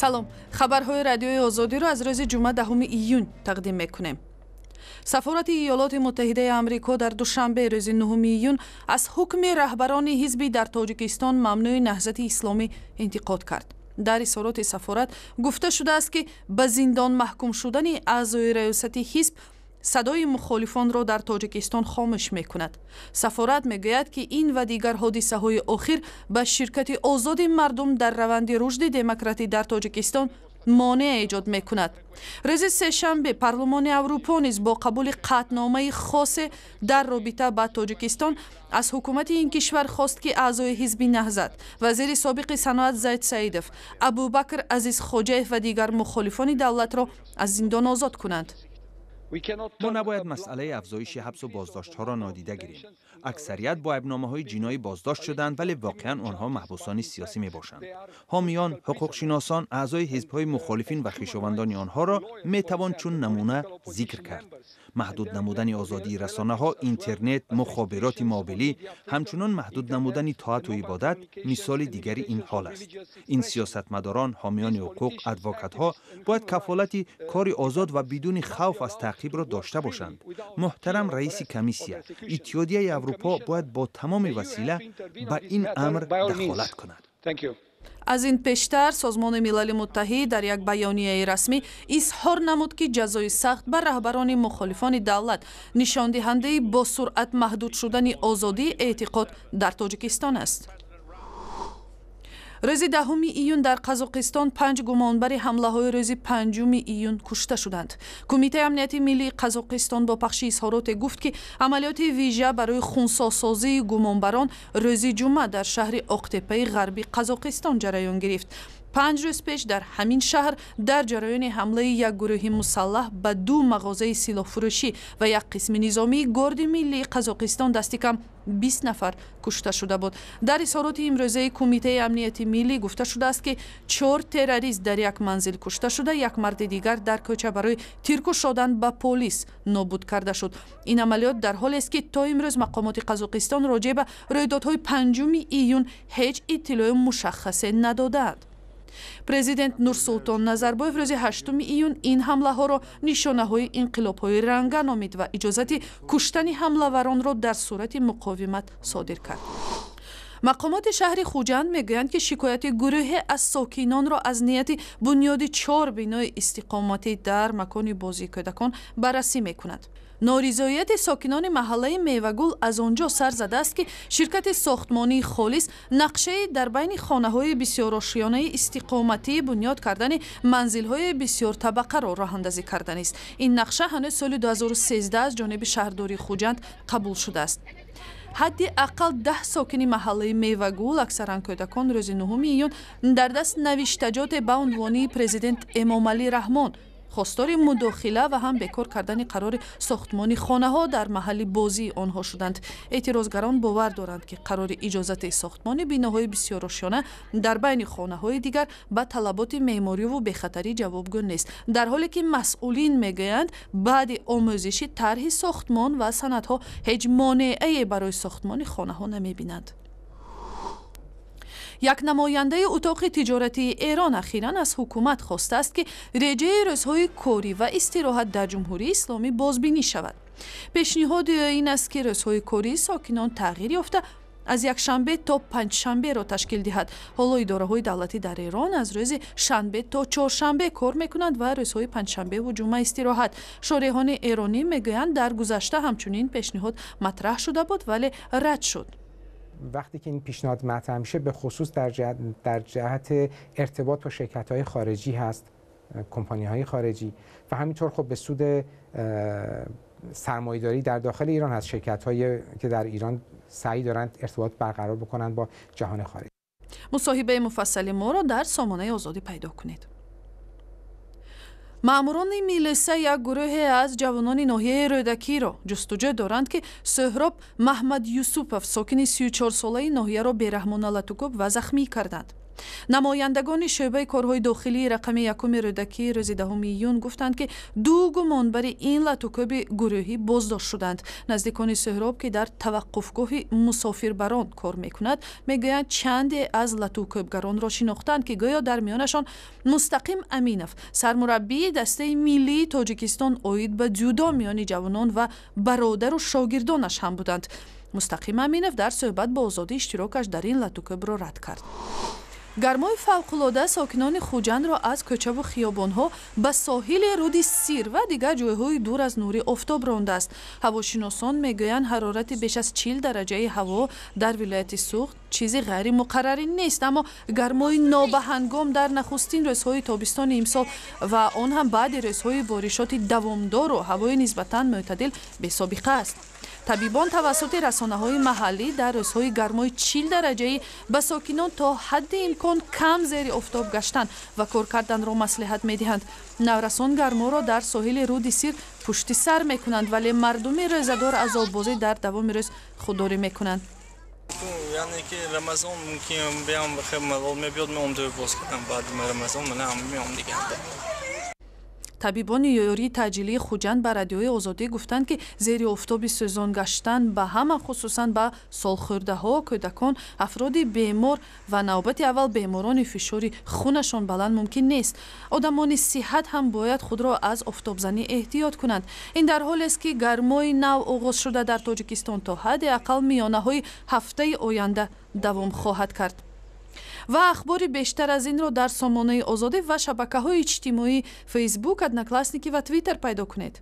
салом хабарҳои радиои озодиро аз рӯзи ҷумъа даҳуми июн тақдим мекунем сафорати иёлоти муттаҳидаи амрико дар душанбе рӯзи нуҳуми июн аз ҳукми раҳбарони ҳизби дар тоҷикистон мамнӯи наҳзати исломӣ интиқод кард дар исороти сафорат гуфта шудааст ки ба зиндон маҳкум шудани аъзои раёсати ҳизб садои мухолифонро дар тоҷикистон хомӯш мекунад сафорат мегӯяд ки ин ва дигар ҳодисаҳои охир ба ширкати озоди мардум дар раванди рушди демократӣ дар тоҷикистон монеа эҷод мекунад рӯзи сешанбе парлумони аврупо низ бо қабули қатъномаи хосе дар робита ба тоҷикистон аз ҳукумати ин кишвар хост ки аъзои ҳизби наҳзат вазири собиқи саноат зайд саидов абубакр азизхоҷаев ва дигар мухолифони давлатро аз зиндон озод кунанд ما نباید مسئله افزایش حبس و بازداشت ها را نادیده گیریم اکثریت با ابنامه های جینایی بازداشت شدند ولی واقعا آنها محبوسانی سیاسی می باشند حامیان حقوق شناسان اعضای حزب های مخالفین و خیشواندانی آنها را می توان چون نمونه ذکر کرد محدود نمودن آزادی رسانه ها، اینترنت، مخابرات مابلی، همچنان محدود نمودن طاعت و عبادت مثال دیگری این حال است. این سیاستمداران، حامیان حقوق، ادوکات ها باید کفالت کاری آزاد و بدون خوف از تعقیب را داشته باشند. محترم رئیس کمیسیه، اتحادیه اروپا باید با تمام وسیله به این امر دخالت کند. аз ин пештар созмони милали муттаҳӣ дар як баёнияи расмӣ изҳор намуд ки ҷазои сахт ба раҳбарони мухолифони давлат нишондиҳандаи босуръат маҳдуд шудани озодии эътиқод дар тоҷикистон аст рӯзи даҳуми июн дар қазоқистон панҷ гумонбари ҳамлаҳои рӯзи панҷуми июн кушта шуданд кумитаи амнияти миллии қазоқистон бо пахши изҳороте гуфт ки амалиёти вижа барои хунсосозии гумонбарон рӯзи ҷумъа дар шаҳри оқтепаи ғарби қазоқистон ҷараён гирифт панҷ рӯз пеш дар ҳамин шаҳр дар ҷараёни ҳамлаи як гурӯҳи мусаллаҳ ба ду мағозаи силоҳфурӯшӣ ва як қисми низомии горди миллии қазоқистон дасти кам бист нафар кушта шуда буд дар изҳороти имрӯзаи кумитаи амнияти миллӣ гуфта шудааст ки чор террорист дар як манзил кушта шуда як марди дигар дар кӯча барои тирку шодан ба полис нобуд карда шуд ин амалиёт дар ҳолест ки то имрӯз мақомоти қазоқистон роҷеъ ба рӯйдодҳои панҷуми июн ҳеҷ иттилои мушаххасе надодаанд президент нурсултон назарбоев рӯзи 8 июн ин ҳамлаҳоро нишонаҳои инқилобҳои ранга номид ва иҷозати куштани ҳамлаваронро дар сурати муқовимат содир кард мақомоти шаҳри хуҷанд мегӯянд ки шикояти гурӯҳе аз сокинонро аз нияти бунёди чор бинои истиқомати дар макони бозии кӯдакон баррасӣ мекунад норизоияти сокинони маҳаллаи мевагул аз он ҷо сар задааст ки ширкати сохтмонии холис нақшае дар байни хонаҳои бисёрошиёнаи истиқоматии бунёд кардани манзилҳои бисёртабақаро роҳандазӣ карда нест ин нақша ҳанӯз соли 2013 аз ҷониби шаҳрдории хуҷанд қабул шудааст ҳадди ақал даҳ сокини маҳаллаи мевагул аксаран кӯдакон рӯзи нуҳуми июн дар даст навиштаҷоте ба унвони президент эмомалӣ раҳмон хостори мудохила ва ҳам бекор кардани қарори сохтмони хонаҳо дар маҳалли бозии онҳо шуданд эътирозгарон бовар доранд ки қарори иҷозати сохтмони биноҳои бисёрошёна дар байни хонаҳои дигар ба талаботи меъмориву бехатарӣ ҷавобгӯ нест дар ҳоле ки масъулин мегӯянд баъди омӯзиши тарҳи сохтмон ва санадҳо ҳеҷ монеае барои сохтмони хонаҳо намебинанд як намояндаи утоқи тиҷоратии эрон ахиран аз ҳукумат хостааст ки реҷаи рӯзҳои корӣ ва истироҳат дар ҷумҳурии исломӣ бозбинӣ шавад пешниҳоди ин аст ки рӯзҳои кории сокинон тағйир ёфта аз якшанбе то панҷшанберо ташкил диҳад ҳоло идораҳои давлатӣ дар эрон аз рӯзи шанбе то чоршанбе кор мекунанд ва рӯзҳои панҷшанбеву ҷумъа истироҳат шориҳони эронӣ мегӯянд дар гузашта ҳамчунин пешниҳод матраҳ шуда буд вале рад шуд وقتی که این پیشنهاد مطرح میشه به خصوص در جهت, در جهت ارتباط با شرکت های خارجی هست کمپانی های خارجی و همینطور خب به سود سرمایداری در داخل ایران هست شرکت هایی که در ایران سعی دارند ارتباط برقرار بکنند با جهان خارجی مصاحبه مفصل ما را در سامانه آزادی پیدا کنید маъмурони милиса як гурӯҳе аз ҷавонони ноҳияи рӯдакиро ҷустуҷӯ доранд ки сӯҳроб маҳмад юсупов сокини сичорсолаи ноҳияро бераҳмона латукуб ва захмӣ карданд намояндагони шӯъбаи корҳои дохилии рақами якуи рӯдакӣ рӯзи даҳуми июн гуфтанд ки ду гумонбари ин латукӯби гурӯҳӣ боздошт шуданд наздикони сӯҳроб ки дар таваққуфгоҳи мусофирбарон кор мекунад мегӯянд чанде аз латукӯбгаронро шинохтанд ки гӯё дар миёнашон мустақим аминов сармураббии дастаи миллии тоҷикистон оид ба дзюдо миёни ҷавонон ва бародару шогирдонаш ҳам буданд мустақим аминов дар сӯҳбат бо озодӣ иштирокаш дар ин латукӯбро рад кард гармои фавқулода сокинони хуҷандро аз кӯчаву хиёбонҳо ба соҳили руди сир ва дигар ҷойҳои дур аз нури офтоб рондааст ҳавошиносон мегӯянд ҳарорати беш аз чил дараҷаи ҳаво дар вилояти суғд чизи ғайримуқаррарӣ нест аммо гармои нобаҳангом дар нахустин рӯзҳои тобистони имсол ва он ҳам баъди рӯзҳои боришоти давомдору ҳавои нисбатан мӯътадил бесобиқа аст табибон тавассути расонаҳои маҳаллӣ дар рӯзҳои гармои чил дараҷаи ба сокинон то ҳадди имкон кам зери офтоб гаштан ва кор карданро маслиҳат медиҳанд наврасон гарморо дар соҳили руди сир пушти сар мекунанд вале мардуми рӯзадор аз оббозӣ дар давоми рӯз худдорӣ мекунанд یعنی که رمضان ممکن بیام به خیلی ملال میبیاد میام دو باز کنم بعد رمضان منه همه میام دیگه табибони ёрии таъҷилии хуҷанд ба радиои озодӣ гуфтанд ки зери офтоби сӯзон гаштан ба ҳама хусусан ба солхӯрдаҳо кӯдакон афроди бемор ва навбати аввал беморони фишори хунашон баланд мумкин нест одамони сиҳат ҳам бояд худро аз офтобзанӣ эҳтиёт кунанд ин дар ҳолест ки гармои нав оғоз шуда дар тоҷикистон то ҳадди ақал миёнаҳои ҳафтаи оянда давом хоҳад кард ва ахбори бештар аз инро дар сомонаи озодӣ ва шабакаҳои иҷтимоӣ фейсбук одноклассники ва twitтер пайдо кунед